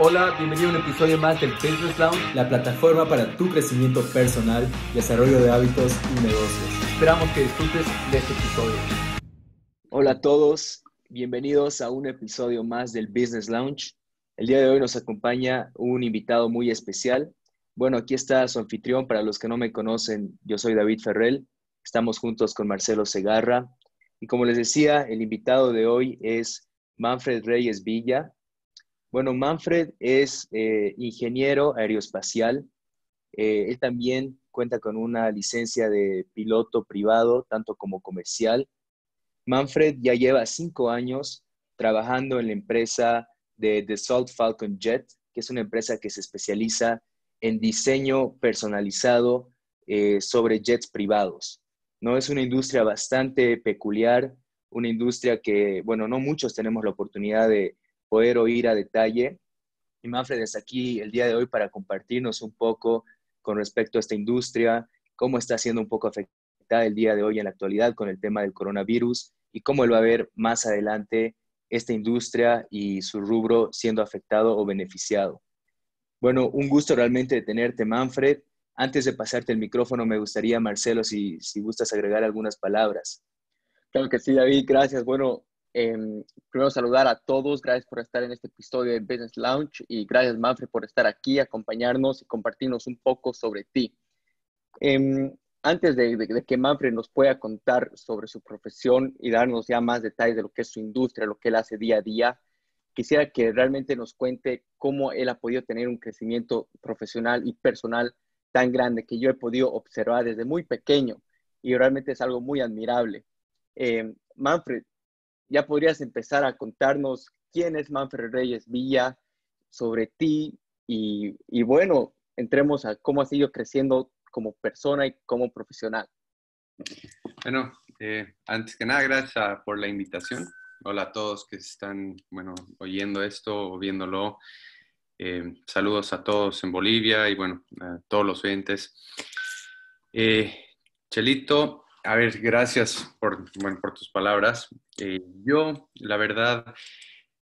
Hola, bienvenido a un episodio más del Business Lounge, la plataforma para tu crecimiento personal, desarrollo de hábitos y negocios. Esperamos que disfrutes de este episodio. Hola a todos, bienvenidos a un episodio más del Business Lounge. El día de hoy nos acompaña un invitado muy especial. Bueno, aquí está su anfitrión. Para los que no me conocen, yo soy David Ferrell. Estamos juntos con Marcelo Segarra. Y como les decía, el invitado de hoy es Manfred Reyes Villa. Bueno, Manfred es eh, ingeniero aeroespacial. Eh, él también cuenta con una licencia de piloto privado, tanto como comercial. Manfred ya lleva cinco años trabajando en la empresa de The Salt Falcon Jet, que es una empresa que se especializa en diseño personalizado eh, sobre jets privados. No es una industria bastante peculiar, una industria que, bueno, no muchos tenemos la oportunidad de, poder oír a detalle. Y Manfred está aquí el día de hoy para compartirnos un poco con respecto a esta industria, cómo está siendo un poco afectada el día de hoy en la actualidad con el tema del coronavirus y cómo él va a ver más adelante esta industria y su rubro siendo afectado o beneficiado. Bueno, un gusto realmente de tenerte, Manfred. Antes de pasarte el micrófono, me gustaría, Marcelo, si, si gustas agregar algunas palabras. Claro que sí, David, gracias. Bueno, Em, primero saludar a todos, gracias por estar en este episodio de Business Lounge y gracias Manfred por estar aquí, acompañarnos y compartirnos un poco sobre ti. Em, antes de, que Manfred nos pueda contar sobre su profesión y darnos ya más detalles de lo que es su industria, lo que él hace día a día, quisiera que realmente nos cuente cómo él ha podido tener un crecimiento profesional y personal tan grande que yo he podido observar desde muy pequeño y realmente es algo muy admirable. Eh, Manfred, ya podrías empezar a contarnos quién es Manfred Reyes Villa, sobre ti y, bueno, entremos a cómo has ido creciendo como persona y como profesional. Bueno, eh, antes que nada, gracias por la invitación. Hola a todos que están, bueno, oyendo esto o viéndolo. Eh, saludos a todos en Bolivia y bueno, a todos los oyentes. Eh, Chelito, a ver, gracias por, tus palabras. Eh, yo, la verdad,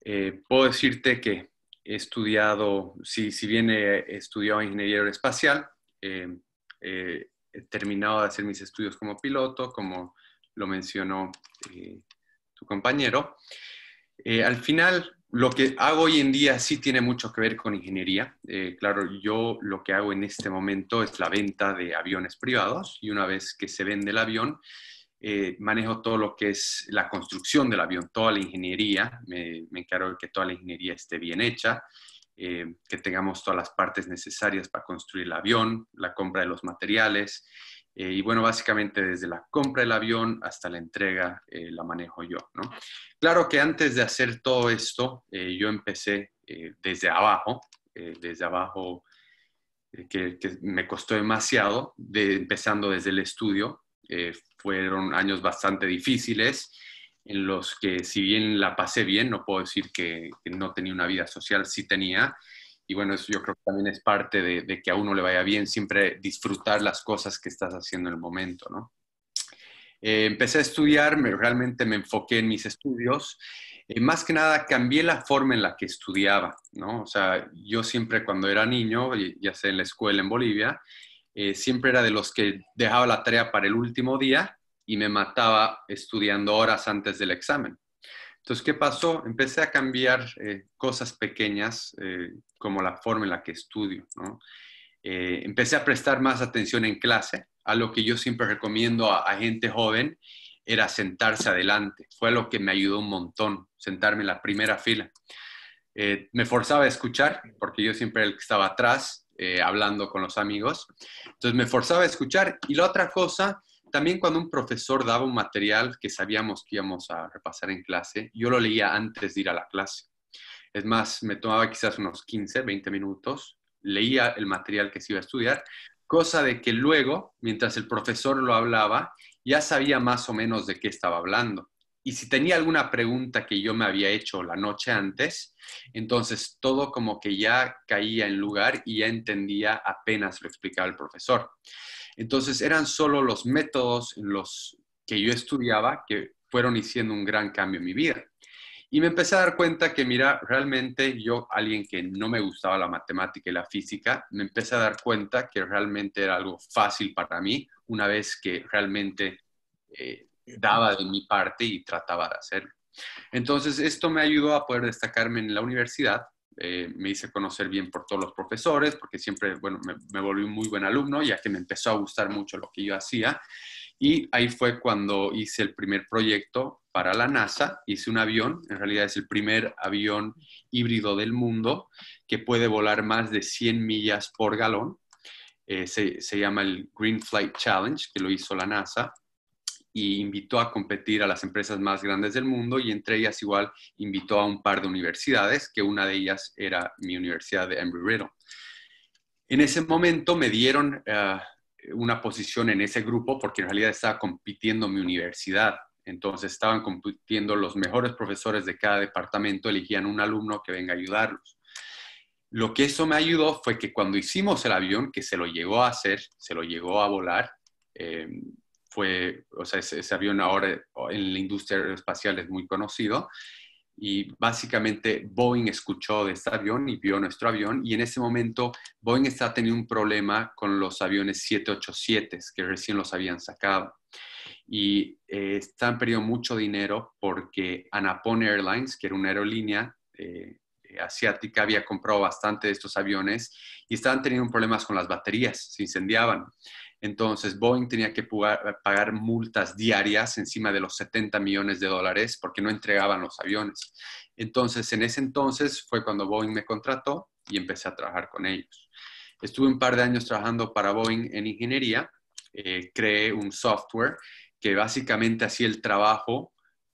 eh, puedo decirte que he estudiado, si, si bien he estudiado ingeniería aeroespacial, eh, he terminado de hacer mis estudios como piloto, como lo mencionó tu compañero. al final, lo que hago hoy en día sí tiene mucho que ver con ingeniería. Eh, claro, yo lo que hago en este momento es la venta de aviones privados y una vez que se vende el avión, eh, manejo todo lo que es la construcción del avión, toda la ingeniería. Me, encargo de que toda la ingeniería esté bien hecha, eh, que tengamos todas las partes necesarias para construir el avión, la compra de los materiales, eh, y bueno, básicamente desde la compra del avión hasta la entrega eh, la manejo yo, ¿no? Claro que antes de hacer todo esto, eh, yo empecé desde abajo, desde abajo que, me costó demasiado, de, empezando desde el estudio. fueron años bastante difíciles en los que si bien la pasé bien, no puedo decir que, que no tenía una vida social, sí tenía, y bueno, eso yo creo que también es parte de, que a uno le vaya bien, siempre disfrutar las cosas que estás haciendo en el momento, ¿no? Eh, empecé a estudiar, realmente me enfoqué en mis estudios. Eh, más que nada cambié la forma en la que estudiaba, ¿no? O sea, yo siempre cuando era niño, ya sea en la escuela en Bolivia, eh, siempre era de los que dejaba la tarea para el último día y me mataba estudiando horas antes del examen. Entonces, ¿qué pasó? Empecé a cambiar eh, cosas pequeñas, eh, como la forma en la que estudio. Eh, empecé a prestar más atención en clase, a lo que yo siempre recomiendo a, a, gente joven, era sentarse adelante. Fue lo que me ayudó un montón, sentarme en la primera fila. me forzaba a escuchar, porque yo siempre el que estaba atrás, hablando con los amigos. Entonces, me forzaba a escuchar. Y la otra cosa también cuando un profesor daba un material que sabíamos que íbamos a repasar en clase, yo lo leía antes de ir a la clase. Es más, me tomaba quizás unos 15, 20 minutos, leía el material que se iba a estudiar, cosa de que luego, mientras el profesor lo hablaba, ya sabía más o menos de qué estaba hablando. Y si tenía alguna pregunta que yo me había hecho la noche antes, entonces todo como que ya caía en lugar y ya entendía apenas lo explicaba el profesor. Entonces eran solo los métodos en los que yo estudiaba que fueron haciendo un gran cambio en mi vida. Y me empecé a dar cuenta que, mira, realmente yo, alguien que no me gustaba la matemática y la física, me empecé a dar cuenta que realmente era algo fácil para mí una vez que realmente eh, daba de mi parte y trataba de hacerlo. Entonces, esto me ayudó a poder destacarme en la universidad eh, me hice conocer bien por todos los profesores, porque siempre, me, volví un muy buen alumno, ya que me empezó a gustar mucho lo que yo hacía. Y ahí fue cuando hice el primer proyecto para la NASA. Hice un avión, en realidad es el primer avión híbrido del mundo que puede volar más de 100 millas por galón. Eh, se llama el Green Flight Challenge, que lo hizo la NASA y invitó a competir a las empresas más grandes del mundo y entre ellas igual invitó a un par de universidades, que una de ellas era mi universidad de Embry-Riddle. En ese momento me dieron ah, una posición en ese grupo porque en realidad estaba compitiendo mi universidad. Entonces estaban compitiendo los mejores profesores de cada departamento, elegían un alumno que venga a ayudarlos. Lo que eso me ayudó fue que cuando hicimos el avión, que se lo llegó a hacer, se lo llegó a volar, eh, fue, o sea, ese, avión ahora en la industria aeroespacial es muy conocido. Y básicamente Boeing escuchó de este avión y vio nuestro avión y en ese momento Boeing está teniendo un problema con los aviones 787 que recién los habían sacado. Y estaban eh, están perdiendo mucho dinero porque Anapon Airlines, que era una aerolínea eh, eh, asiática, había comprado bastante de estos aviones y estaban teniendo problemas con las baterías, se incendiaban. Entonces, Boeing tenía que pagar multas diarias encima de los 70 millones de dólares porque no entregaban los aviones. Entonces, en ese entonces fue cuando Boeing me contrató y empecé a trabajar con ellos. Estuve un par de años trabajando para Boeing en ingeniería. Eh, creé un software que básicamente hacía el trabajo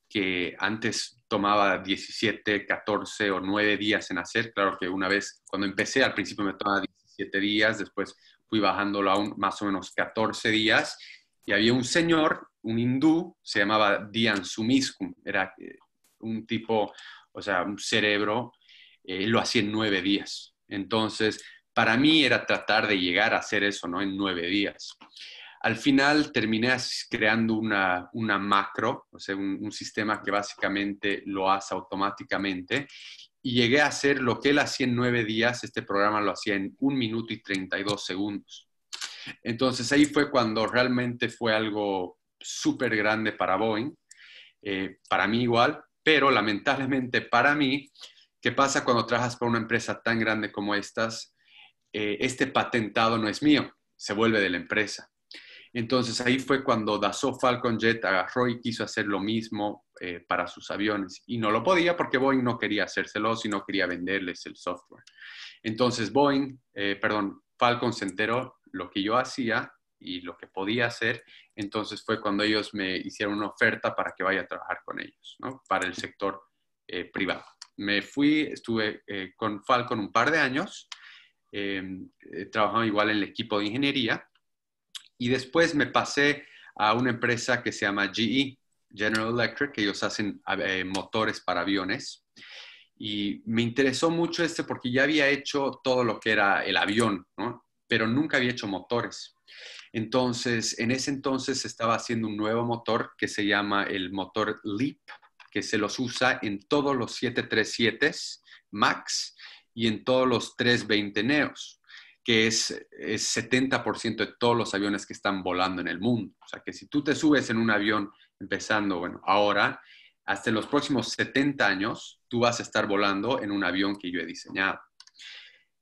que antes tomaba 17, 14 o 9 días en hacer. Claro que una vez, cuando empecé, al principio me tomaba 17 días, después fui bajándolo a un, más o menos 14 días, y había un señor, un hindú, se llamaba Dian Sumiskum, era eh, un tipo, o sea, un cerebro, eh, lo hacía en nueve días. Entonces, para mí era tratar de llegar a hacer eso, ¿no? En nueve días. Al final terminé creando una, una macro, o sea, un, un, sistema que básicamente lo hace automáticamente y llegué a hacer lo que él hacía en nueve días, este programa lo hacía en un minuto y 32 segundos. Entonces ahí fue cuando realmente fue algo súper grande para Boeing, eh, para mí igual, pero lamentablemente para mí, ¿qué pasa cuando trabajas para una empresa tan grande como estas? Eh, este patentado no es mío, se vuelve de la empresa. Entonces ahí fue cuando Dassault Falcon Jet agarró y quiso hacer lo mismo eh, para sus aviones. Y no lo podía porque Boeing no quería hacérselo y no quería venderles el software. Entonces Boeing, eh, perdón, Falcon se enteró lo que yo hacía y lo que podía hacer. Entonces fue cuando ellos me hicieron una oferta para que vaya a trabajar con ellos, ¿no? Para el sector eh, privado. Me fui, estuve con Falcon un par de años. Em, trabajando igual en el equipo de ingeniería y después me pasé a una empresa que se llama GE, General Electric, que ellos hacen eh, motores para aviones. Y me interesó mucho este porque ya había hecho todo lo que era el avión, ¿no? pero nunca había hecho motores. Entonces, en ese entonces se estaba haciendo un nuevo motor que se llama el motor Leap, que se los usa en todos los 737s MAX y en todos los 320 Neos que es, el 70% de todos los aviones que están volando en el mundo. O sea, que si tú te subes en un avión empezando, bueno, ahora, hasta los próximos 70 años, tú vas a estar volando en un avión que yo he diseñado.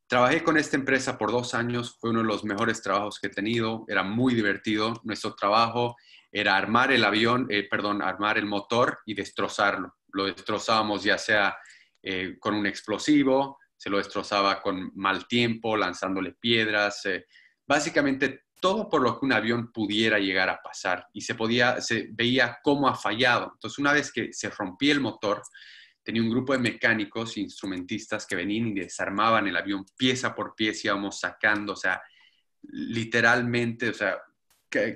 Trabajé con esta empresa por dos años, fue uno de los mejores trabajos que he tenido, era muy divertido. Nuestro trabajo era armar el avión, eh, perdón, armar el motor y destrozarlo. Lo destrozábamos ya sea eh, con un explosivo, se lo destrozaba con mal tiempo, lanzándole piedras. Eh, básicamente todo por lo que un avión pudiera llegar a pasar y se, podía, se veía cómo ha fallado. Entonces, una vez que se rompía el motor, tenía un grupo de mecánicos e instrumentistas que venían y desarmaban el avión pieza por pieza, íbamos sacando, o sea, literalmente, o sea,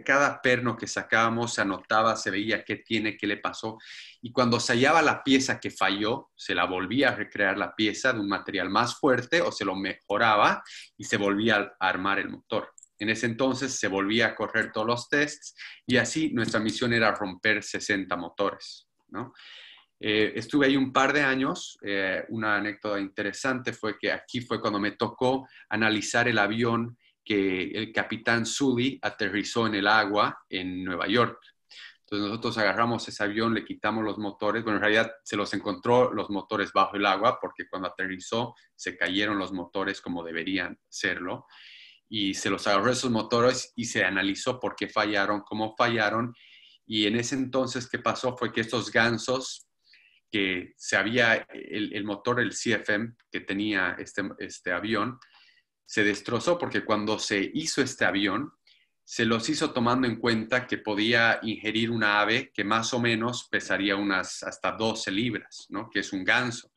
cada perno que sacábamos se anotaba, se veía qué tiene, qué le pasó. Y cuando se hallaba la pieza que falló, se la volvía a recrear la pieza de un material más fuerte o se lo mejoraba y se volvía a armar el motor. En ese entonces se volvía a correr todos los tests y así nuestra misión era romper 60 motores. Eh, estuve ahí un par de años. Eh, una anécdota interesante fue que aquí fue cuando me tocó analizar el avión que el capitán Sully aterrizó en el agua en Nueva York. Entonces nosotros agarramos ese avión, le quitamos los motores. Bueno, en realidad se los encontró los motores bajo el agua porque cuando aterrizó se cayeron los motores como deberían serlo y se los agarró esos motores y se analizó por qué fallaron, cómo fallaron. Y en ese entonces, ¿qué pasó? Fue que estos gansos, que se había, el, motor, el CFM que tenía este, este, avión, se destrozó porque cuando se hizo este avión, se los hizo tomando en cuenta que podía ingerir una ave que más o menos pesaría unas hasta 12 libras, ¿no? Que es un ganso.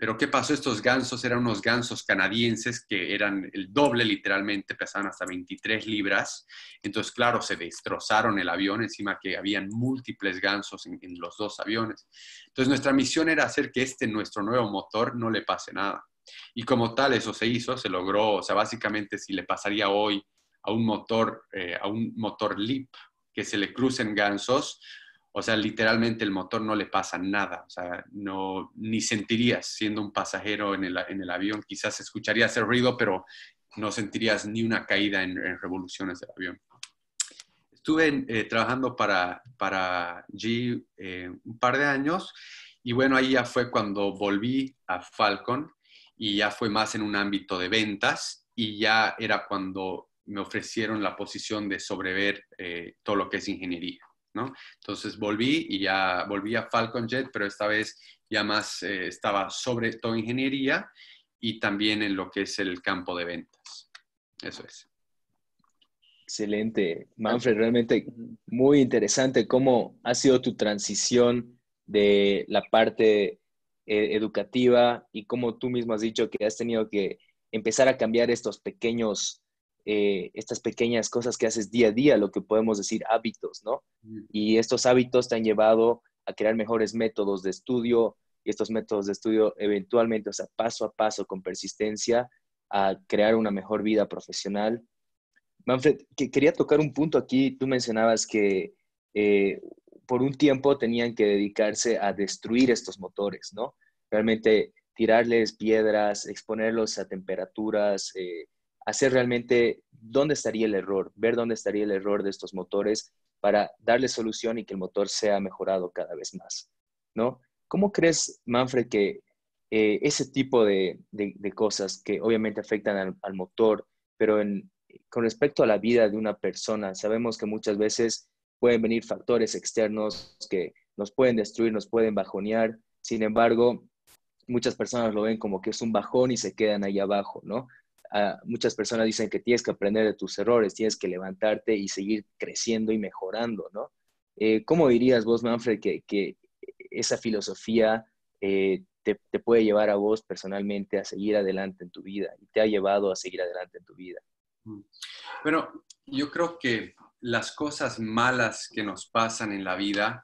Pero ¿qué pasó? Estos gansos eran unos gansos canadienses que eran el doble literalmente, pesaban hasta 23 libras. Entonces, claro, se destrozaron el avión, encima que habían múltiples gansos en, los dos aviones. Entonces, nuestra misión era hacer que este, nuestro nuevo motor, no le pase nada. Y como tal, eso se hizo, se logró, o sea, básicamente si le pasaría hoy a un motor, eh, a un motor LIP, que se le crucen gansos, o sea, literalmente el motor no le pasa nada, o sea, no, ni sentirías siendo un pasajero en el, en el avión, quizás escucharías el ruido, pero no sentirías ni una caída en, revoluciones del avión. Estuve eh, trabajando para, para G eh, un par de años y bueno, ahí ya fue cuando volví a Falcon y ya fue más en un ámbito de ventas y ya era cuando me ofrecieron la posición de sobrever eh, todo lo que es ingeniería. Entonces volví y ya volví a Falcon Jet, pero esta vez ya más eh, estaba sobre todo ingeniería y también en lo que es el campo de ventas. Eso es. Excelente. Manfred, realmente muy interesante cómo ha sido tu transición de la parte eh, educativa y cómo tú mismo has dicho que has tenido que empezar a cambiar estos pequeños eh, estas pequeñas cosas que haces día a día, lo que podemos decir hábitos, ¿no? Mm. Y estos hábitos te han llevado a crear mejores métodos de estudio y estos métodos de estudio eventualmente, o sea, paso a paso, con persistencia, a crear una mejor vida profesional. Manfred, quería tocar un punto aquí. Tú mencionabas que eh, por un tiempo tenían que dedicarse a destruir estos motores, ¿no? Realmente tirarles piedras, exponerlos a temperaturas, eh, hacer realmente dónde estaría el error, ver dónde estaría el error de estos motores para darle solución y que el motor sea mejorado cada vez más, ¿no? ¿Cómo crees, Manfred, que eh, ese tipo de, cosas que obviamente afectan al, motor, pero con respecto a la vida de una persona, sabemos que muchas veces pueden venir factores externos que nos pueden destruir, nos pueden bajonear, sin embargo, muchas personas lo ven como que es un bajón y se quedan ahí abajo, ¿no? Ah, muchas personas dicen que tienes que aprender de tus errores, tienes que levantarte y seguir creciendo y mejorando, ¿no? Eh, ¿Cómo dirías vos, Manfred, que, esa filosofía eh, te, puede llevar a vos personalmente a seguir adelante en tu vida y te ha llevado a seguir adelante en tu vida? Mm. Bueno, yo creo que las cosas malas que nos pasan en la vida,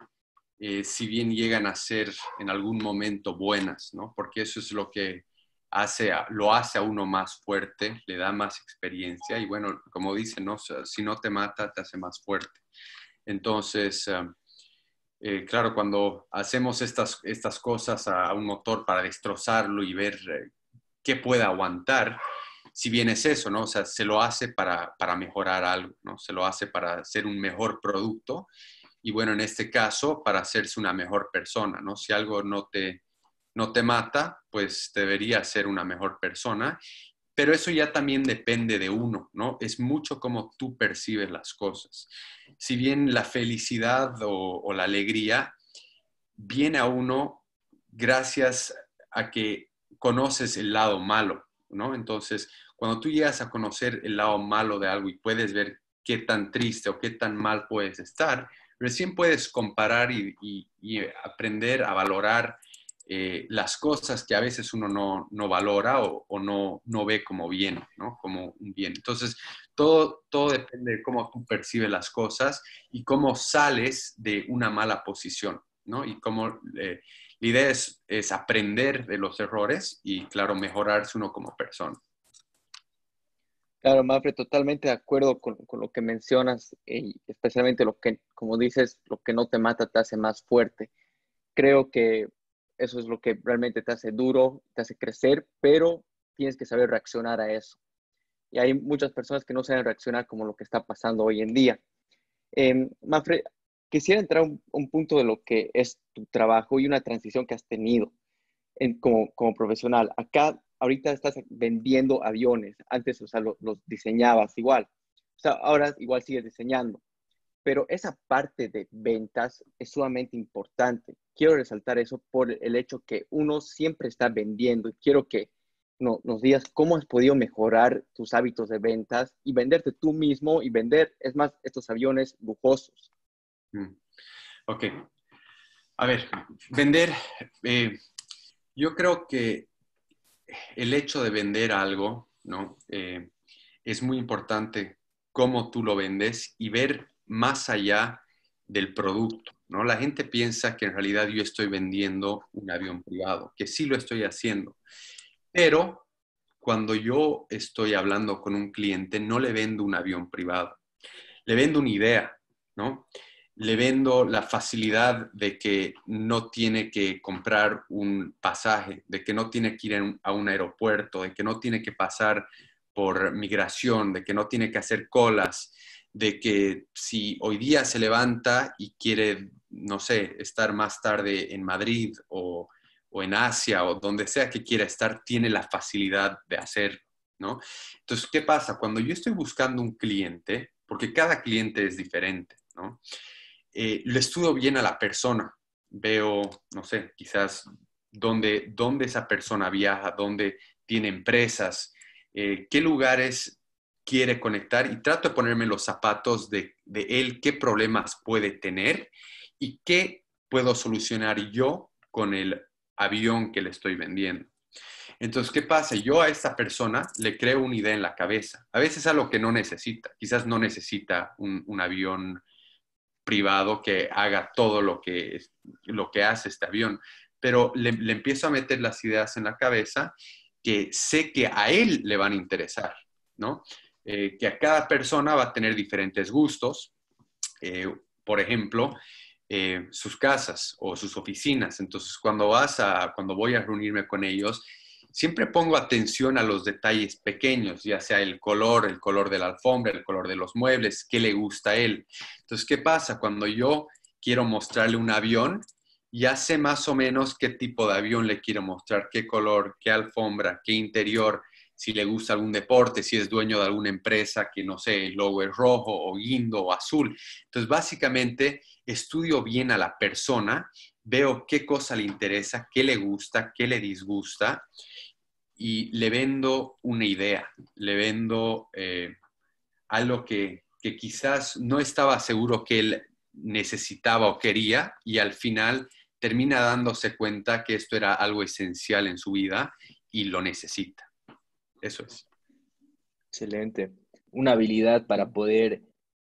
eh, si bien llegan a ser en algún momento buenas, ¿no? Porque eso es lo que hace lo hace a uno más fuerte, le da más experiencia y bueno, como dicen, si no te mata, te hace más fuerte. Entonces, ah, eh, claro, cuando hacemos estas, cosas a, un motor para destrozarlo y ver eh, qué puede aguantar, si bien es eso, ¿no? O sea, se lo hace para, mejorar algo, ¿no? Se lo hace para ser un mejor producto y bueno, en este caso, para hacerse una mejor persona, ¿no? Si algo no te mata, pues debería ser una mejor persona. Pero eso ya también depende de uno, ¿no? Es mucho como tú percibes las cosas. Si bien la felicidad o, la alegría viene a uno gracias a que conoces el lado malo, ¿no? Entonces, cuando tú llegas a conocer el lado malo de algo y puedes ver qué tan triste o qué tan mal puedes estar, recién puedes comparar y aprender a valorar eh, las cosas que a veces uno no, valora o, no, no ve como bien, ¿no? Como un bien. Entonces, todo, todo depende de cómo tú percibes las cosas y cómo sales de una mala posición, ¿no? Y cómo eh, la idea es, aprender de los errores y, claro, mejorarse uno como persona. Claro, Mafre, totalmente de acuerdo con, con lo que mencionas, y eh, especialmente lo que, como dices, lo que no te mata te hace más fuerte. Creo que eso es lo que realmente te hace duro, te hace crecer, pero tienes que saber reaccionar a eso. Y hay muchas personas que no saben reaccionar como lo que está pasando hoy en día. Eh, em, Manfred, quisiera entrar a un, punto de lo que es tu trabajo y una transición que has tenido como, profesional. Acá, ahorita estás vendiendo aviones, antes o sea, los diseñabas igual. ahora igual sigues diseñando pero esa parte de ventas es sumamente importante. Quiero resaltar eso por el hecho que uno siempre está vendiendo y quiero que nos digas cómo has podido mejorar tus hábitos de ventas y venderte tú mismo y vender, es más, estos aviones lujosos. Mm. Ok. A ver, vender, eh, yo creo que el hecho de vender algo, ¿no? Eh, es muy importante cómo tú lo vendes y ver más allá del producto. ¿no? La gente piensa que en realidad yo estoy vendiendo un avión privado, que sí lo estoy haciendo. Pero cuando yo estoy hablando con un cliente, no le vendo un avión privado, le vendo una idea, ¿no? Le vendo la facilidad de que no tiene que comprar un pasaje, de que no tiene que ir a un aeropuerto, de que no tiene que pasar por migración, de que no tiene que hacer colas, de que si hoy día se levanta y quiere, no sé, estar más tarde en Madrid o, en Asia o donde sea que quiera estar, tiene la facilidad de hacerlo, ¿no? Entonces, ¿qué pasa? Cuando yo estoy buscando un cliente, porque cada cliente es diferente, ¿no? Eh, le estudio bien a la persona, veo, no sé, quizás dónde, dónde esa persona viaja, dónde tiene empresas, eh, qué lugares quiere conectar y trato de ponerme los zapatos de, él, qué problemas puede tener y qué puedo solucionar yo con el avión que le estoy vendiendo. Entonces, ¿qué pasa? Yo a esta persona le creo una idea en la cabeza. A veces algo que no necesita. Quizás no necesita un, avión privado que haga todo lo que, lo que hace este avión. Pero le, le empiezo a meter las ideas en la cabeza que sé que a él le van a interesar, ¿no? Eh, que a cada persona va a tener diferentes gustos, eh, por ejemplo, eh, sus casas o sus oficinas. Entonces, cuando vas cuando voy a reunirme con ellos, siempre pongo atención a los detalles pequeños, ya sea el color, el color de la alfombra, el color de los muebles, qué le gusta a él. Entonces, ¿qué pasa cuando yo quiero mostrarle un avión? Ya sé más o menos qué tipo de avión le quiero mostrar, qué color, qué alfombra, qué interior, si le gusta algún deporte, si es dueño de alguna empresa que, no sé, el logo es rojo o guindo o azul. Entonces, básicamente, estudio bien a la persona, veo qué cosa le interesa, qué le gusta, qué le disgusta, y le vendo una idea, le vendo eh, algo que quizás no estaba seguro que él necesitaba o quería, y al final termina dándose cuenta que esto era algo esencial en su vida y lo necesita. Eso es. Excelente. Una habilidad para poder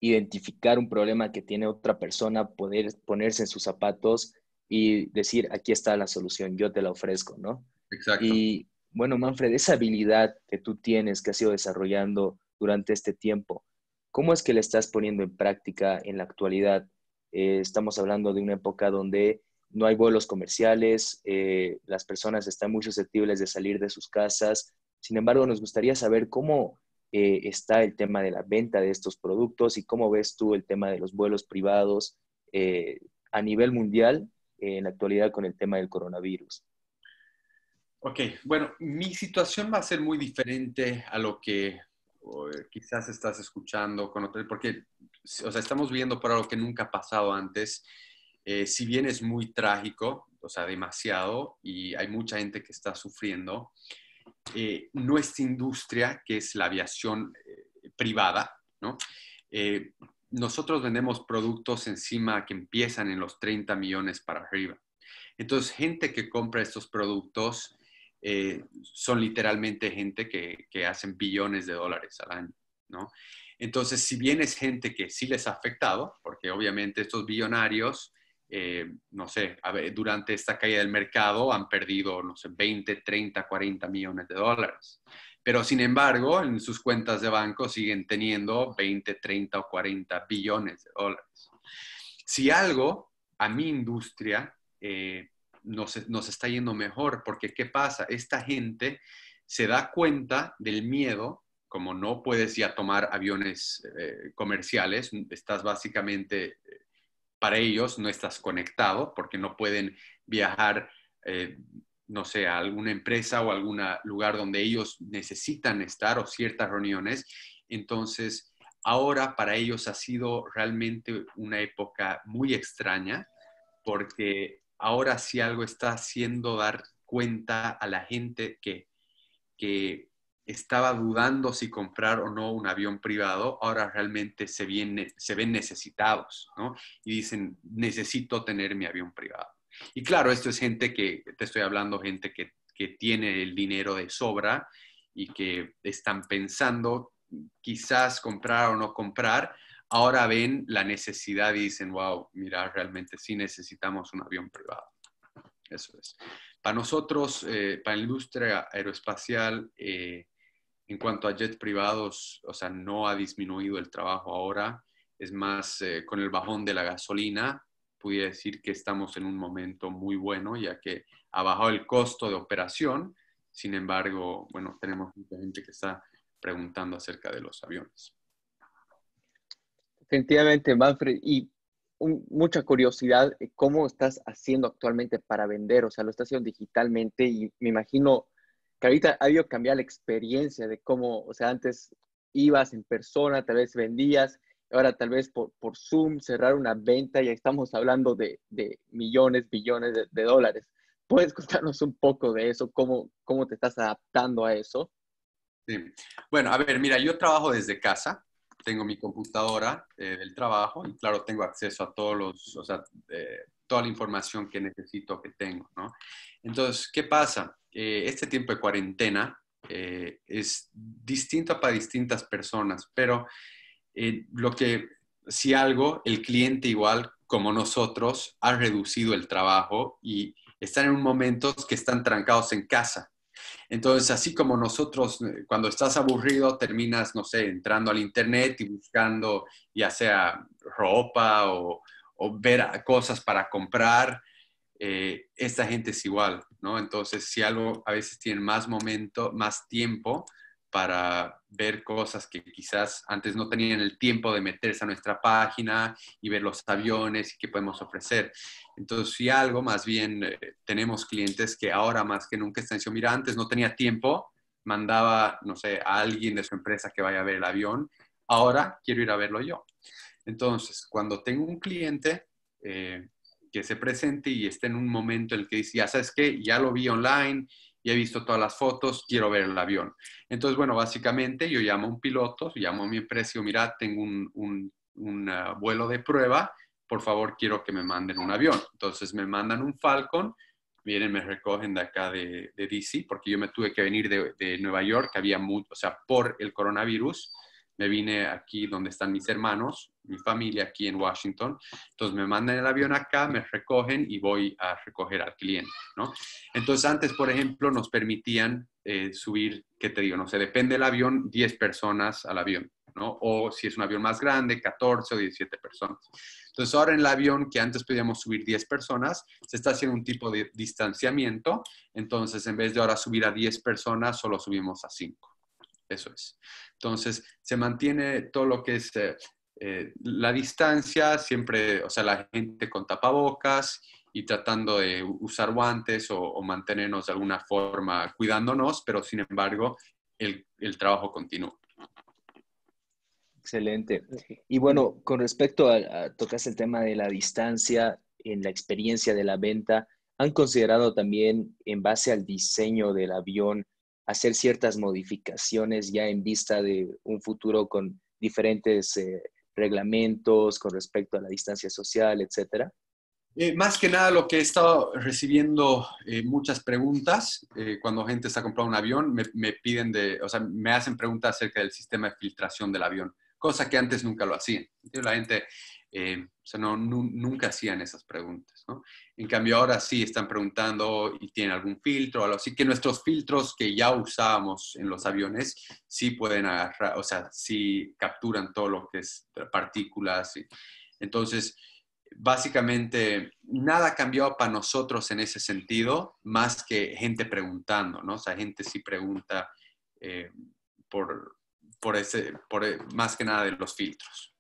identificar un problema que tiene otra persona, poder ponerse en sus zapatos y decir, aquí está la solución, yo te la ofrezco, ¿no? Exacto. Y bueno, Manfred, esa habilidad que tú tienes, que has ido desarrollando durante este tiempo, ¿cómo es que la estás poniendo en práctica en la actualidad? Eh, estamos hablando de una época donde no hay vuelos comerciales, eh, las personas están muy susceptibles de salir de sus casas, sin embargo, nos gustaría saber cómo eh, está el tema de la venta de estos productos y cómo ves tú el tema de los vuelos privados eh, a nivel mundial eh, en la actualidad con el tema del coronavirus. Ok, bueno, mi situación va a ser muy diferente a lo que quizás estás escuchando con otro, porque o estamos viendo por algo que nunca ha pasado antes. si bien es muy trágico, o sea, demasiado, y hay mucha gente que está sufriendo, eh, nuestra industria, que es la aviación eh, privada, ¿no? Eh, nosotros vendemos productos encima que empiezan en los 30 millones para arriba. Entonces, gente que compra estos productos son literalmente gente que, que, hacen billones de dólares al año, ¿no? Entonces, si bien es gente que sí les ha afectado, porque obviamente estos billonarios eh, no sé, durante esta caída del mercado han perdido, no sé, 20, 30, 40 millones de dólares. Pero sin embargo, en sus cuentas de banco siguen teniendo 20, 30 o 40 billones de dólares. Si algo a mi industria eh, nos, está yendo mejor, porque ¿qué pasa? Esta gente se da cuenta del miedo como no puedes ya tomar aviones eh, comerciales, estás básicamente para ellos no estás conectado porque no pueden viajar, eh, no sé, a alguna empresa o algún lugar donde ellos necesitan estar o ciertas reuniones. Entonces, ahora para ellos ha sido realmente una época muy extraña porque ahora sí algo está haciendo dar cuenta a la gente que, que estaba dudando si comprar o no un avión privado, ahora realmente se, viene, se ven necesitados, ¿no? Y dicen, necesito tener mi avión privado. Y claro, esto es gente que, te estoy hablando, gente que, tiene el dinero de sobra y que están pensando quizás comprar o no comprar, ahora ven la necesidad y dicen, wow, mira, realmente sí necesitamos un avión privado. Eso es. Para nosotros, eh, para la industria aeroespacial, eh, en cuanto a jets privados, o sea, no ha disminuido el trabajo ahora, es más, eh, con el bajón de la gasolina, pudiera decir que estamos en un momento muy bueno, ya que ha bajado el costo de operación, sin embargo, bueno, tenemos mucha gente que está preguntando acerca de los aviones. Efectivamente, Manfred, y mucha curiosidad, eh, ¿cómo estás haciendo actualmente para vender? O sea, lo estás haciendo digitalmente y me imagino que ahorita ha habido cambiar la experiencia de cómo, o sea, antes ibas en persona, tal vez vendías, ahora tal vez por, Zoom cerrar una venta, ya estamos hablando de, millones, billones de, dólares. ¿Puedes contarnos un poco de eso? ¿Cómo, ¿Cómo te estás adaptando a eso? Sí. Bueno, a ver, mira, yo trabajo desde casa, tengo mi computadora eh, del trabajo y claro, tengo acceso a todos los, o sea, eh, toda la información que necesito, que tengo, ¿no? Entonces, ¿qué pasa? Eh, este tiempo de cuarentena eh, es distinto para distintas personas, pero eh, lo que, si algo, el cliente igual como nosotros ha reducido el trabajo y están en momentos que están trancados en casa. Entonces, así como nosotros, cuando estás aburrido, terminas, no sé, entrando al internet y buscando ya sea ropa o, o ver cosas para comprar. Eh, esta gente es igual, ¿no? Entonces, si algo a veces tienen más momento, más tiempo para ver cosas que quizás antes no tenían el tiempo de meterse a nuestra página y ver los aviones y qué podemos ofrecer. Entonces, si algo, más bien eh, tenemos clientes que ahora más que nunca están diciendo, mira, antes no tenía tiempo, mandaba, no sé, a alguien de su empresa que vaya a ver el avión, ahora quiero ir a verlo yo. Entonces, cuando tengo un cliente eh, que se presente y está en un momento en el que dice, ya sabes qué, ya lo vi online, ya he visto todas las fotos, quiero ver el avión. Entonces, bueno, básicamente yo llamo a un piloto, llamo a mi empresa y mira, tengo un, un, ah, vuelo de prueba, por favor, quiero que me manden un avión. Entonces me mandan un Falcon, vienen, me recogen de acá de, DC, porque yo me tuve que venir de, de Nueva York, había mucho, o sea, por el coronavirus, me vine aquí donde están mis hermanos, mi familia aquí en Washington. Entonces me mandan el avión acá, me recogen y voy a recoger al cliente, ¿no? Entonces antes, por ejemplo, nos permitían eh, subir, ¿qué te digo? No sé, depende del avión, 10 personas al avión, ¿no? O si es un avión más grande, 14 o 17 personas. Entonces ahora en el avión que antes podíamos subir 10 personas, se está haciendo un tipo de distanciamiento. Entonces en vez de ahora subir a 10 personas, solo subimos a 5. Eso es. Entonces, se mantiene todo lo que es eh, eh, la distancia, siempre, o sea, la gente con tapabocas y tratando de usar guantes o, mantenernos de alguna forma cuidándonos, pero sin embargo, el, el trabajo continúa. Excelente. Y bueno, con respecto a, a, tocas el tema de la distancia en la experiencia de la venta, ¿han considerado también en base al diseño del avión hacer ciertas modificaciones ya en vista de un futuro con diferentes eh, reglamentos con respecto a la distancia social, etcétera? Eh, más que nada lo que he estado recibiendo eh, muchas preguntas cuando gente está comprando un avión, me, piden de, o sea, me hacen preguntas acerca del sistema de filtración del avión, cosa que antes nunca lo hacían. La gente eh, o sea, nunca hacían esas preguntas, ¿no? En cambio, ahora sí están preguntando y tienen algún filtro, algo así que nuestros filtros que ya usábamos en los aviones sí pueden agarrar, o sea, sí capturan todo lo que es partículas. Y, entonces, básicamente, nada cambió para nosotros en ese sentido, más que gente preguntando, ¿no? O sea, gente sí pregunta eh, por, por, ese, por, eh, más que nada de los filtros.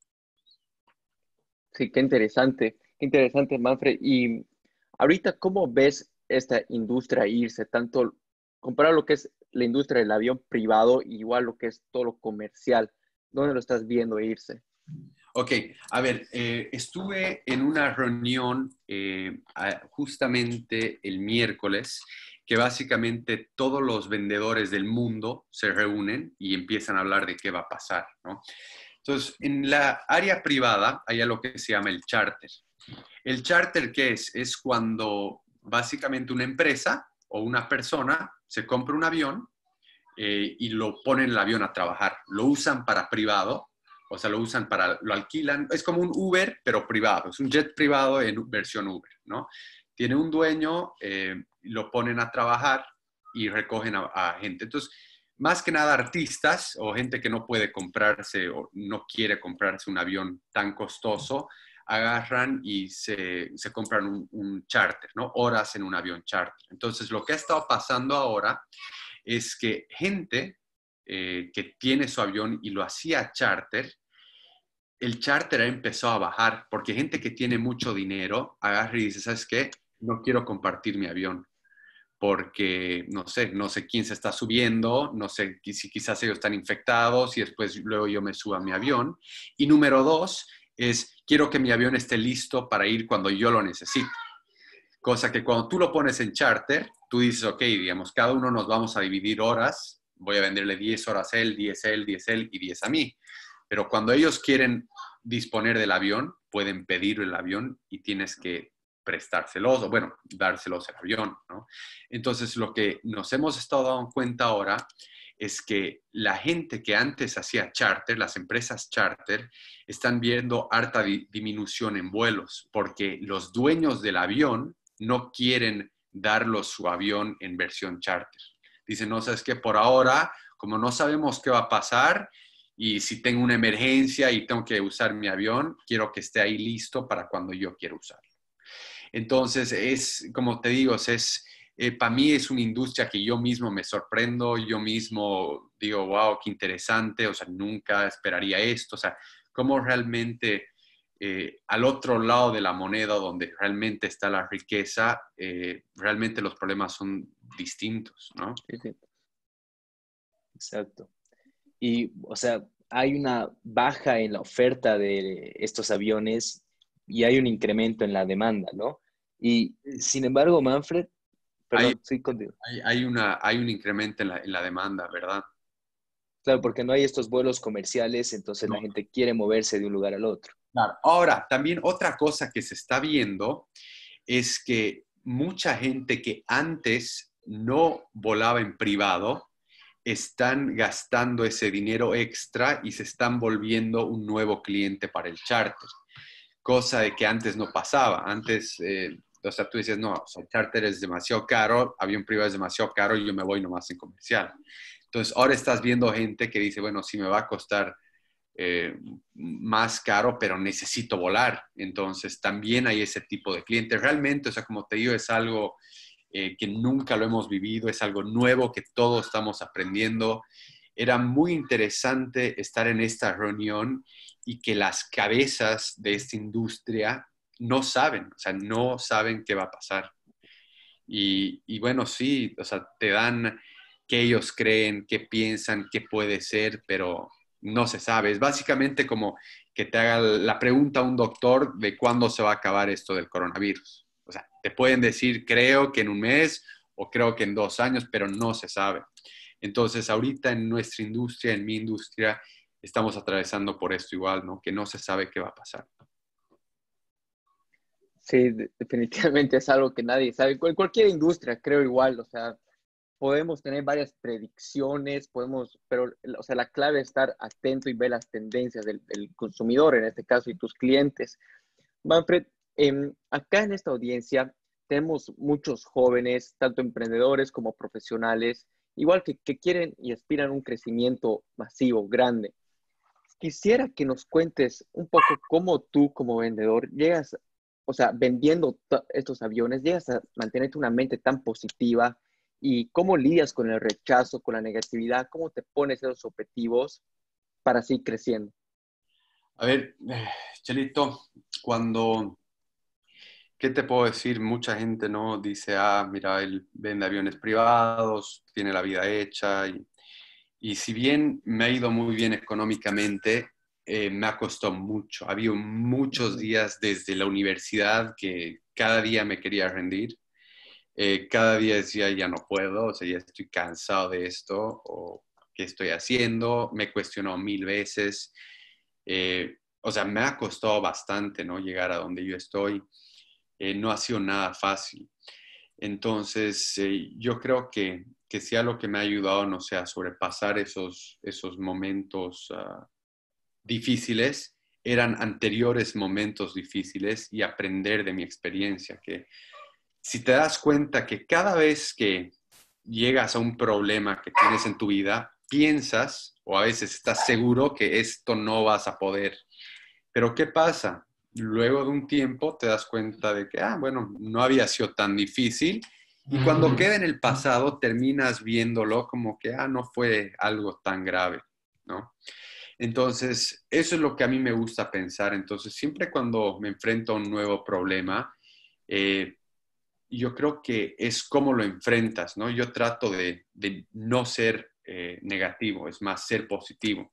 Sí, qué interesante, qué interesante, Manfred. Y ahorita, ¿cómo ves esta industria irse? Tanto comparar lo que es la industria del avión privado, igual lo que es todo lo comercial. ¿Dónde lo estás viendo irse? Ok, a ver, eh, estuve en una reunión eh, justamente el miércoles que básicamente todos los vendedores del mundo se reúnen y empiezan a hablar de qué va a pasar, ¿no? Entonces, en la área privada hay algo que se llama el charter. El charter, ¿qué es? Es cuando básicamente una empresa o una persona se compra un avión eh, y lo ponen el avión a trabajar. Lo usan para privado, o sea, lo usan para, lo alquilan. Es como un Uber, pero privado. Es un jet privado en versión Uber, ¿no? Tiene un dueño, eh, lo ponen a trabajar y recogen a, a gente. Entonces, más que nada artistas o gente que no puede comprarse o no quiere comprarse un avión tan costoso, agarran y se, compran un, charter, ¿no? Horas en un avión charter. Entonces, lo que ha estado pasando ahora es que gente eh, que tiene su avión y lo hacía charter, el charter empezó a bajar porque gente que tiene mucho dinero agarra y dice, ¿sabes qué? No quiero compartir mi avión porque, no sé, no sé quién se está subiendo, no sé si quizás ellos están infectados y después luego yo me suba a mi avión. Y número dos es, quiero que mi avión esté listo para ir cuando yo lo necesite. Cosa que cuando tú lo pones en charter, tú dices, ok, digamos, cada uno nos vamos a dividir horas, voy a venderle 10 horas él, 10 él, 10 él y 10 a mí. Pero cuando ellos quieren disponer del avión, pueden pedir el avión y tienes que prestárselos o, bueno, dárselos el avión. ¿no? Entonces, lo que nos hemos estado dando cuenta ahora es que la gente que antes hacía charter, las empresas charter, están viendo harta disminución en vuelos porque los dueños del avión no quieren darlos su avión en versión charter. Dicen, no, sabes que por ahora, como no sabemos qué va a pasar y si tengo una emergencia y tengo que usar mi avión, quiero que esté ahí listo para cuando yo quiero usarlo. Entonces, es, como te digo, es, eh, para mí es una industria que yo mismo me sorprendo, yo mismo digo, wow, qué interesante, o sea, nunca esperaría esto, o sea, cómo realmente eh, al otro lado de la moneda, donde realmente está la riqueza, eh, realmente los problemas son distintos, ¿no? Exacto. Y, o sea, hay una baja en la oferta de estos aviones y hay un incremento en la demanda, ¿no? Y sin embargo, Manfred, hay, Hay, una, hay un incremento en la, demanda, ¿verdad? Claro, porque no hay estos vuelos comerciales, entonces la gente quiere moverse de un lugar al otro. Ahora, también otra cosa que se está viendo es que mucha gente que antes no volaba en privado están gastando ese dinero extra y se están volviendo un nuevo cliente para el charter cosa de que antes no pasaba. Antes, eh, o sea, tú dices, no, el charter es demasiado caro, avión privado es demasiado caro y yo me voy nomás en comercial. Entonces, ahora estás viendo gente que dice, bueno, sí me va a costar eh, más caro, pero necesito volar. Entonces, también hay ese tipo de clientes. Realmente, o sea, como te digo, es algo eh, que nunca lo hemos vivido, es algo nuevo que todos estamos aprendiendo. Era muy interesante estar en esta reunión y que las cabezas de esta industria no saben, o sea, no saben qué va a pasar. Y, bueno, sí, o sea, te dan qué ellos creen, qué piensan, qué puede ser, pero no se sabe. Es básicamente como que te haga la pregunta a un doctor de cuándo se va a acabar esto del coronavirus. O sea, te pueden decir, creo que en un mes o creo que en dos años, pero no se sabe. Entonces, ahorita en nuestra industria, en mi industria, estamos atravesando por esto igual, ¿no? Que no se sabe qué va a pasar. Sí, definitivamente es algo que nadie sabe. cualquier industria, creo igual, o sea, podemos tener varias predicciones, podemos, pero, o sea, la clave es estar atento y ver las tendencias del, consumidor, en este caso, y tus clientes. Manfred, em, acá en esta audiencia tenemos muchos jóvenes, tanto emprendedores como profesionales, igual que, que quieren y aspiran un crecimiento masivo, grande quisiera que nos cuentes un poco cómo tú como vendedor llegas, o sea, vendiendo estos aviones, llegas a mantenerte una mente tan positiva y cómo lidias con el rechazo, con la negatividad, cómo te pones esos objetivos para seguir creciendo. A ver, Chelito, cuando, ¿qué te puedo decir? Mucha gente no dice, ah, mira, él vende aviones privados, tiene la vida hecha y y si bien me ha ido muy bien económicamente, eh, me ha costado mucho. Había habido muchos días desde la universidad que cada día me quería rendir. Eh, cada día decía, ya no puedo, o sea, ya estoy cansado de esto, o qué estoy haciendo. Me cuestionó mil veces. Eh, o sea, me ha costado bastante, ¿no? Llegar a donde yo estoy. no ha sido nada fácil. Entonces, yo creo que que sea lo que me ha ayudado, no sé, a sobrepasar esos, momentos ah, difíciles, eran anteriores momentos difíciles y aprender de mi experiencia, que si te das cuenta que cada vez que llegas a un problema que tienes en tu vida, piensas o a veces estás seguro que esto no vas a poder. Pero ¿qué pasa? Luego de un tiempo te das cuenta de que, ah, bueno, no había sido tan difícil y cuando queda en el pasado, terminas viéndolo como que, ah, no fue algo tan grave, ¿no? Entonces, eso es lo que a mí me gusta pensar. Entonces, siempre cuando me enfrento a un nuevo problema, eh, yo creo que es cómo lo enfrentas, ¿no? Yo trato de, no ser eh, negativo, es más, ser positivo.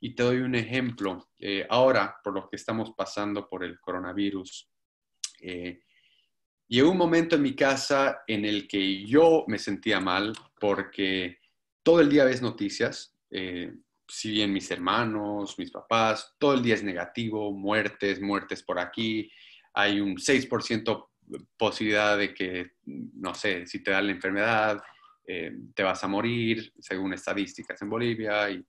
Y te doy un ejemplo. Eh, ahora, por lo que estamos pasando por el coronavirus, Llegó un momento en mi casa en el que yo me sentía mal porque todo el día ves noticias, eh, si bien mis hermanos, mis papás, todo el día es negativo, muertes, muertes por aquí, hay un 6% posibilidad de que, no sé, si te da la enfermedad, eh, te vas a morir, según estadísticas en Bolivia. Y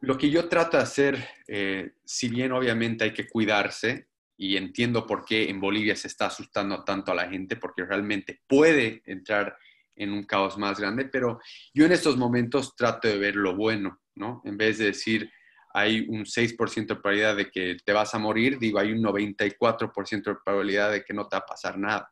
lo que yo trato de hacer, eh, si bien obviamente hay que cuidarse, y entiendo por qué en Bolivia se está asustando tanto a la gente, porque realmente puede entrar en un caos más grande, pero yo en estos momentos trato de ver lo bueno, ¿no? En vez de decir hay un 6% de probabilidad de que te vas a morir, digo, hay un 94% de probabilidad de que no te va a pasar nada.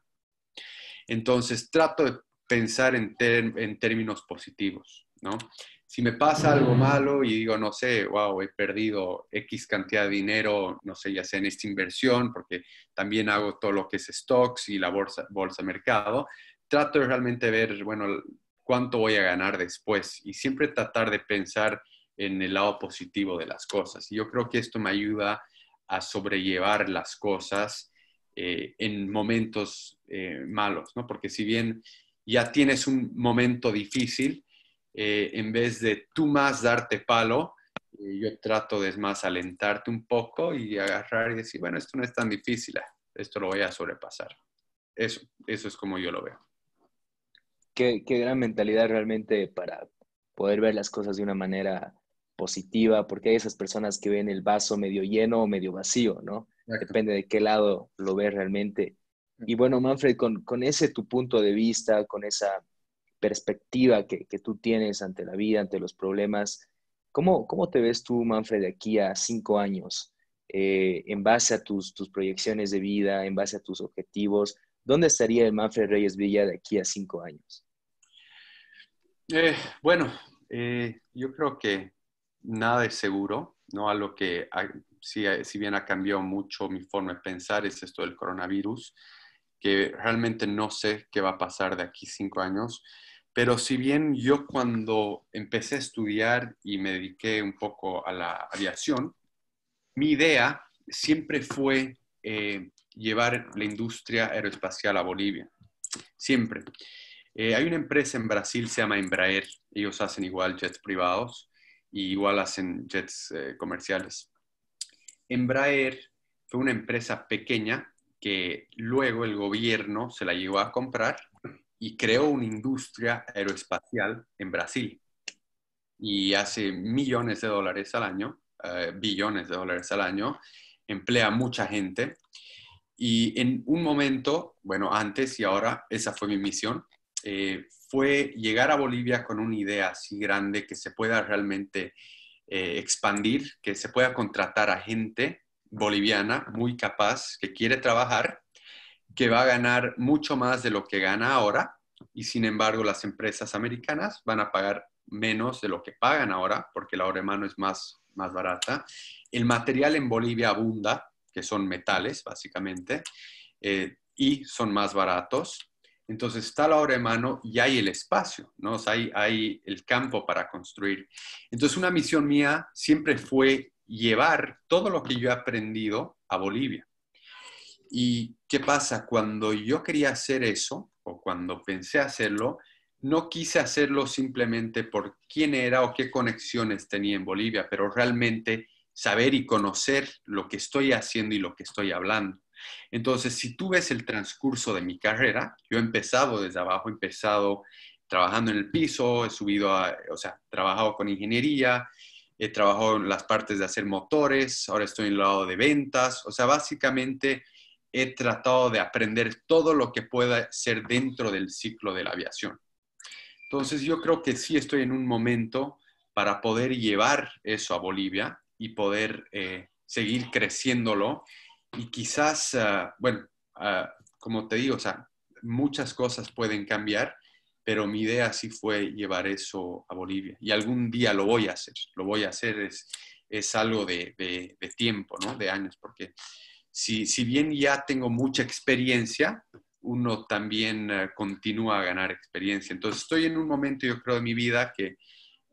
Entonces, trato de pensar en, en términos positivos, ¿no? si me pasa algo mm. malo y digo, no sé, wow, he perdido X cantidad de dinero, no sé, ya sea en esta inversión, porque también hago todo lo que es stocks y la bolsa, bolsa mercado, trato de realmente ver, bueno, cuánto voy a ganar después y siempre tratar de pensar en el lado positivo de las cosas. Y yo creo que esto me ayuda a sobrellevar las cosas eh, en momentos eh, malos, ¿no? Porque si bien ya tienes un momento difícil, eh, en vez de tú más darte palo, eh, yo trato de más alentarte un poco y agarrar y decir, bueno, esto no es tan difícil, esto lo voy a sobrepasar. Eso, eso es como yo lo veo. Qué, gran mentalidad realmente para poder ver las cosas de una manera positiva, porque hay esas personas que ven el vaso medio lleno o medio vacío, ¿no? Depende de qué lado lo ve realmente. Y bueno, Manfred, con, con, ese tu punto de vista, con esa perspectiva que, tú tienes ante la vida, ante los problemas, ¿cómo, te ves tú, Manfred, de aquí a cinco años? Eh, en base a tus, proyecciones de vida, en base a tus objetivos, ¿dónde estaría el Manfred Reyes Villa de aquí a cinco años? Eh, bueno, eh, yo creo que nada es seguro, ¿no? A lo que, ah, si, si, bien ha cambiado mucho mi forma de pensar, es esto del coronavirus que realmente no sé qué va a pasar de aquí cinco años, pero si bien yo cuando empecé a estudiar y me dediqué un poco a la aviación, mi idea siempre fue eh, llevar la industria aeroespacial a Bolivia, siempre. Eh, hay una empresa en Brasil, se llama Embraer, ellos hacen igual jets privados y igual hacen jets eh, comerciales. Embraer fue una empresa pequeña que luego el gobierno se la llevó a comprar y creó una industria aeroespacial en Brasil y hace millones de dólares al año, eh, billones de dólares al año, emplea mucha gente y en un momento, bueno, antes y ahora, esa fue mi misión, eh, fue llegar a Bolivia con una idea así grande que se pueda realmente eh, expandir, que se pueda contratar a gente boliviana muy capaz que quiere trabajar, que va a ganar mucho más de lo que gana ahora y sin embargo las empresas americanas van a pagar menos de lo que pagan ahora porque la hora de mano es más, más barata. El material en Bolivia abunda, que son metales básicamente, eh, y son más baratos. Entonces está la obra de mano y hay el espacio, ¿no? hay, hay, el campo para construir. Entonces una misión mía siempre fue llevar todo lo que yo he aprendido a Bolivia. ¿Y qué pasa? Cuando yo quería hacer eso, o cuando pensé hacerlo, no quise hacerlo simplemente por quién era o qué conexiones tenía en Bolivia, pero realmente saber y conocer lo que estoy haciendo y lo que estoy hablando. Entonces, si tú ves el transcurso de mi carrera, yo he empezado desde abajo, he empezado trabajando en el piso, he subido a, o sea, trabajado con ingeniería, he eh, trabajado en las partes de hacer motores, ahora estoy en el lado de ventas, o sea, básicamente he tratado de aprender todo lo que pueda ser dentro del ciclo de la aviación. Entonces yo creo que sí estoy en un momento para poder llevar eso a Bolivia y poder eh, seguir creciéndolo y quizás, ah, bueno, ah, como te digo, o sea, muchas cosas pueden cambiar pero mi idea sí fue llevar eso a Bolivia. Y algún día lo voy a hacer, lo voy a hacer, es, es algo de, tiempo, ¿no? de años, porque si, si, bien ya tengo mucha experiencia, uno también eh, continúa a ganar experiencia. Entonces estoy en un momento, yo creo, de mi vida que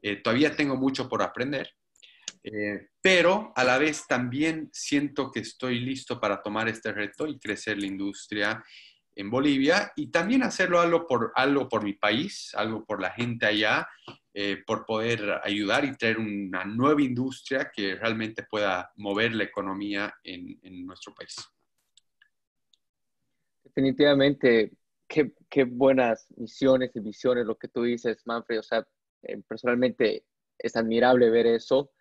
eh, todavía tengo mucho por aprender, eh, pero a la vez también siento que estoy listo para tomar este reto y crecer la industria en Bolivia y también hacerlo algo por, algo por mi país, algo por la gente allá, eh, por poder ayudar y traer una nueva industria que realmente pueda mover la economía en, en nuestro país. Definitivamente, qué, qué, buenas misiones y visiones lo que tú dices, Manfred. O sea, eh, personalmente es admirable ver eso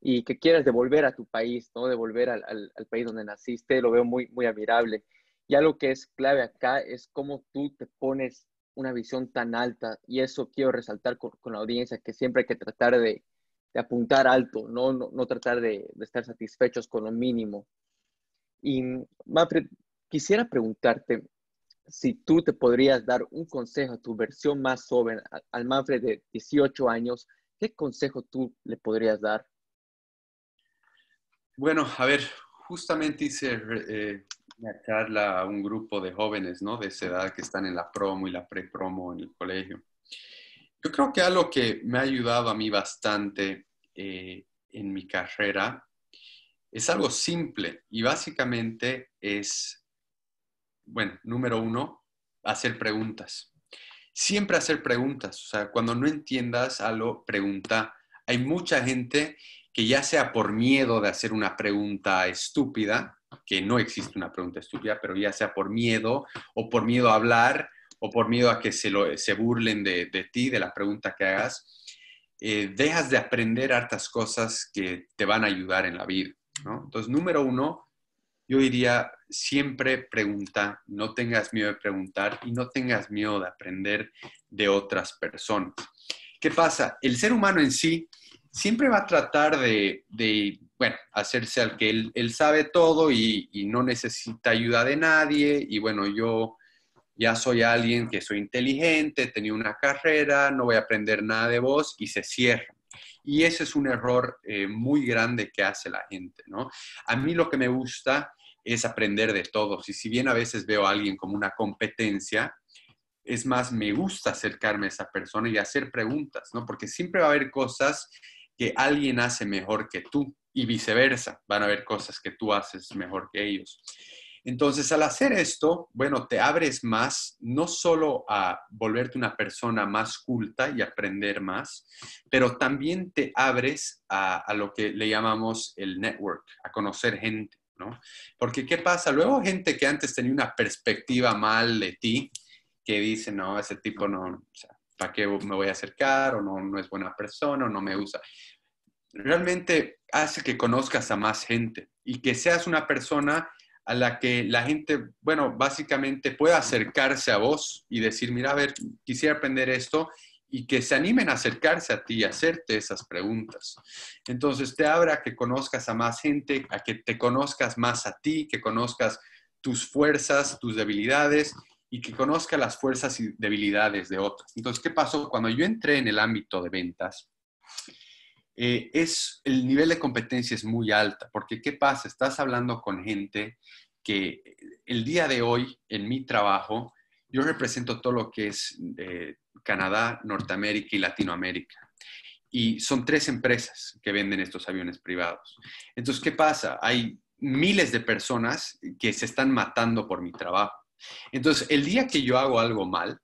y que quieras devolver a tu país, ¿no? Devolver al, al, al país donde naciste, lo veo muy, muy admirable. Y lo que es clave acá es cómo tú te pones una visión tan alta. Y eso quiero resaltar con, la audiencia, que siempre hay que tratar de, apuntar alto, no, no, tratar de, estar satisfechos con lo mínimo. Y Manfred, quisiera preguntarte si tú te podrías dar un consejo a tu versión más joven, al Manfred de 18 años, ¿qué consejo tú le podrías dar? Bueno, a ver, justamente hice eh, charla a un grupo de jóvenes, ¿no? De esa edad que están en la promo y la pre-promo en el colegio. Yo creo que algo que me ha ayudado a mí bastante eh, en mi carrera es algo simple y básicamente es, bueno, número uno, hacer preguntas. Siempre hacer preguntas. O sea, cuando no entiendas algo, pregunta. Hay mucha gente que ya sea por miedo de hacer una pregunta estúpida, que no existe una pregunta estúpida, pero ya sea por miedo o por miedo a hablar o por miedo a que se, se burlen de, ti, de la pregunta que hagas, eh, dejas de aprender hartas cosas que te van a ayudar en la vida. ¿no? Entonces, número uno, yo diría, siempre pregunta, no tengas miedo de preguntar y no tengas miedo de aprender de otras personas. ¿Qué pasa? El ser humano en sí siempre va a tratar de bueno, hacerse al que él, sabe todo y, no necesita ayuda de nadie. Y bueno, yo ya soy alguien que soy inteligente, tenía una carrera, no voy a aprender nada de vos y se cierra. Y ese es un error eh, muy grande que hace la gente, ¿no? A mí lo que me gusta es aprender de todos. Y si bien a veces veo a alguien como una competencia, es más, me gusta acercarme a esa persona y hacer preguntas, ¿no? Porque siempre va a haber cosas que alguien hace mejor que tú y viceversa, van a haber cosas que tú haces mejor que ellos. Entonces, al hacer esto, bueno, te abres más, no solo a volverte una persona más culta y aprender más, pero también te abres a, a lo que le llamamos el network, a conocer gente, ¿no? Porque, ¿qué pasa? Luego, gente que antes tenía una perspectiva mal de ti, que dice, no, ese tipo no, o sea, ¿para qué me voy a acercar? O no, no es buena persona, o no me usa realmente hace que conozcas a más gente y que seas una persona a la que la gente, bueno, básicamente pueda acercarse a vos y decir, mira, a ver, quisiera aprender esto y que se animen a acercarse a ti y hacerte esas preguntas. Entonces te abra que conozcas a más gente, a que te conozcas más a ti, que conozcas tus fuerzas, tus debilidades y que conozca las fuerzas y debilidades de otros. Entonces, ¿qué pasó? Cuando yo entré en el ámbito de ventas, eh, es, el nivel de competencia es muy alta, porque ¿qué pasa? Estás hablando con gente que el día de hoy, en mi trabajo, yo represento todo lo que es eh, Canadá, Norteamérica y Latinoamérica. Y son tres empresas que venden estos aviones privados. Entonces, ¿qué pasa? Hay miles de personas que se están matando por mi trabajo. Entonces, el día que yo hago algo mal,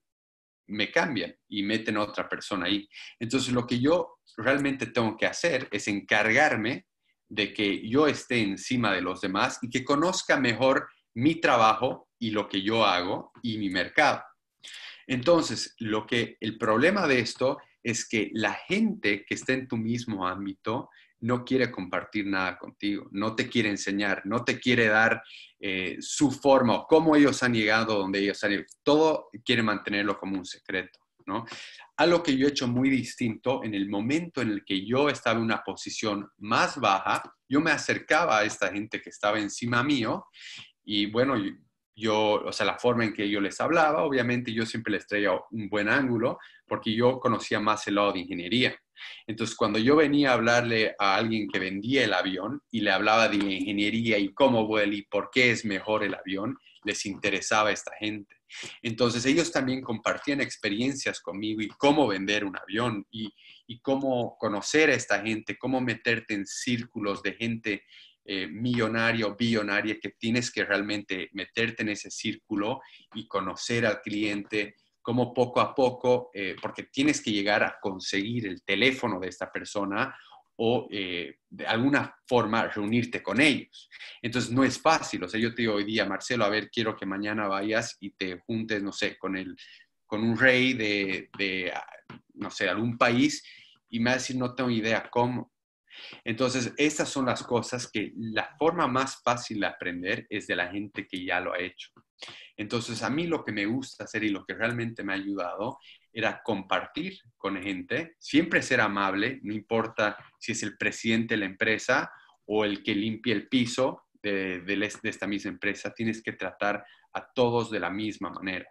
me cambian y meten a otra persona ahí. Entonces, lo que yo realmente tengo que hacer es encargarme de que yo esté encima de los demás y que conozca mejor mi trabajo y lo que yo hago y mi mercado. Entonces, lo que el problema de esto es que la gente que está en tu mismo ámbito no quiere compartir nada contigo, no te quiere enseñar, no te quiere dar eh, su forma o cómo ellos han llegado, donde ellos han ido. Todo quiere mantenerlo como un secreto, ¿no? Algo que yo he hecho muy distinto, en el momento en el que yo estaba en una posición más baja, yo me acercaba a esta gente que estaba encima mío y bueno, yo, o sea, la forma en que yo les hablaba, obviamente yo siempre les traía un buen ángulo porque yo conocía más el lado de ingeniería. Entonces, cuando yo venía a hablarle a alguien que vendía el avión y le hablaba de ingeniería y cómo vuela y por qué es mejor el avión, les interesaba esta gente. Entonces, ellos también compartían experiencias conmigo y cómo vender un avión y, cómo conocer a esta gente, cómo meterte en círculos de gente eh, millonaria o billonaria que tienes que realmente meterte en ese círculo y conocer al cliente como poco a poco, eh, porque tienes que llegar a conseguir el teléfono de esta persona o eh, de alguna forma reunirte con ellos. Entonces no es fácil, o sea, yo te digo hoy día, Marcelo, a ver, quiero que mañana vayas y te juntes, no sé, con, el, con un rey de, de, no sé, algún país y me va a decir, no tengo idea cómo. Entonces, estas son las cosas que la forma más fácil de aprender es de la gente que ya lo ha hecho. Entonces, a mí lo que me gusta hacer y lo que realmente me ha ayudado era compartir con gente, siempre ser amable, no importa si es el presidente de la empresa o el que limpia el piso de, esta misma empresa, tienes que tratar a todos de la misma manera.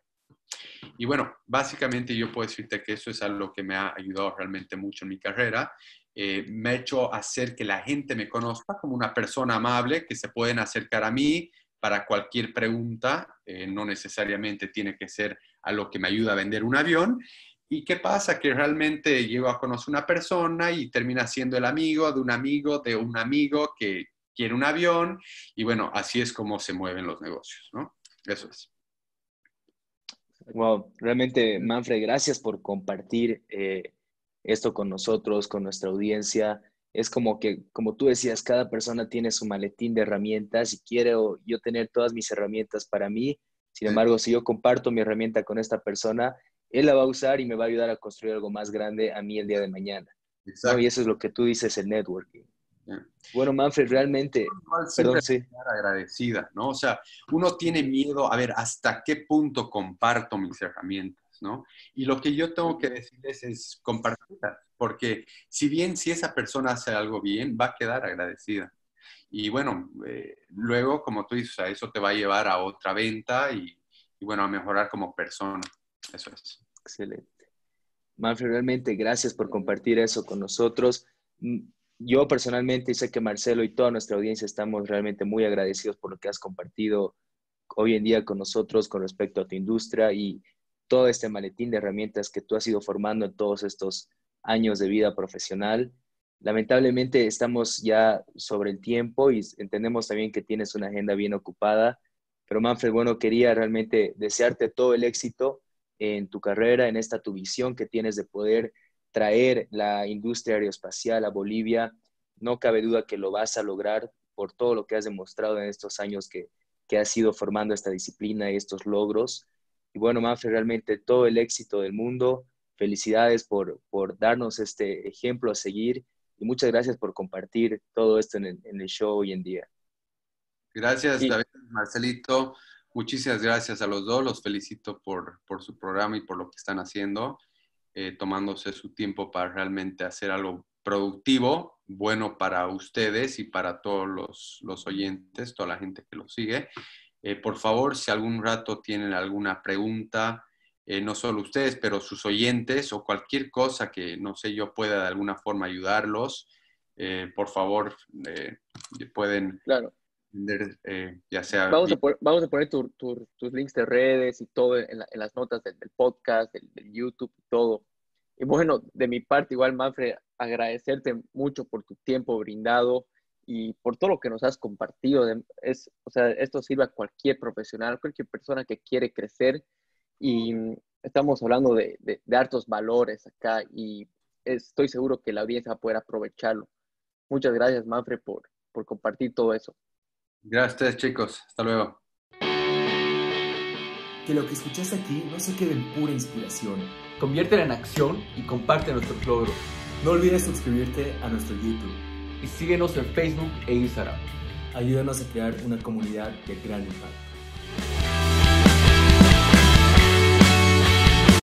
Y bueno, básicamente yo puedo decirte que eso es algo que me ha ayudado realmente mucho en mi carrera. Eh, me ha hecho hacer que la gente me conozca como una persona amable, que se pueden acercar a mí, para cualquier pregunta, eh, no necesariamente tiene que ser a lo que me ayuda a vender un avión. ¿Y qué pasa? Que realmente llego a conocer una persona y termina siendo el amigo de un amigo de un amigo que quiere un avión. Y bueno, así es como se mueven los negocios, ¿no? Eso es. Wow, realmente, Manfred, gracias por compartir eh, esto con nosotros, con nuestra audiencia es como que, como tú decías, cada persona tiene su maletín de herramientas y quiero yo tener todas mis herramientas para mí. Sin embargo, si yo comparto mi herramienta con esta persona, él la va a usar y me va a ayudar a construir algo más grande a mí el día de mañana. Exacto. Y eso es lo que tú dices, el networking. Bueno, Manfred, realmente... Perdón, sí. Agradecida, ¿no? O sea, uno tiene miedo, a ver, ¿hasta qué punto comparto mis herramientas? Y lo que yo tengo que decirles es compartida, porque si bien si esa persona hace algo bien, va a quedar agradecida. Y bueno, eh, luego, como tú dices, eso te va a llevar a otra venta y, bueno, a mejorar como persona. Eso es. Excelente. Manfred, realmente gracias por compartir eso con nosotros. Mm, yo personalmente sé que Marcelo y toda nuestra audiencia estamos realmente muy agradecidos por lo que has compartido hoy en día con nosotros con respecto a tu industria y todo este maletín de herramientas que tú has ido formando en todos estos años de vida profesional. Lamentablemente estamos ya sobre el tiempo y entendemos también que tienes una agenda bien ocupada, pero Manfred, bueno, quería realmente desearte todo el éxito en tu carrera, en esta tu visión que tienes de poder traer la industria aeroespacial a Bolivia. No cabe duda que lo vas a lograr por todo lo que has demostrado en estos años que, que has ido formando esta disciplina y estos logros. Y bueno, Manfred, realmente todo el éxito del mundo. Felicidades por, por darnos este ejemplo a seguir y muchas gracias por compartir todo esto en el, en el show hoy en día. Gracias, David, Marcelito. Muchísimas gracias a los dos. Los felicito por, por su programa y por lo que están haciendo, eh, tomándose su tiempo para realmente hacer algo productivo, bueno para ustedes y para todos los, los oyentes, toda la gente que los sigue. Eh, por favor, si algún rato tienen alguna pregunta, eh, no solo ustedes, pero sus oyentes o cualquier cosa que, no sé, yo pueda de alguna forma ayudarlos, eh, por favor, pueden... Claro. ya sea... Vamos a, poner, a tus links de redes y todo en, las notas del, podcast, del, YouTube y todo. Y bueno, de mi parte igual, Manfred, agradecerte mucho por tu tiempo brindado y por todo lo que nos has compartido. es, o sea, esto sirve a cualquier profesional, cualquier persona que quiere crecer y mm, estamos hablando de, de, hartos valores acá y estoy seguro que la audiencia va a poder aprovecharlo. Muchas gracias, Manfred, por, por compartir todo eso. Gracias, chicos. Hasta luego. Que lo que escuchaste aquí no se quede en pura inspiración. Conviértela en acción y comparte nuestro logros. No olvides suscribirte a nuestro YouTube y síguenos en Facebook e Instagram. Ayúdanos a crear una comunidad de gran impacto.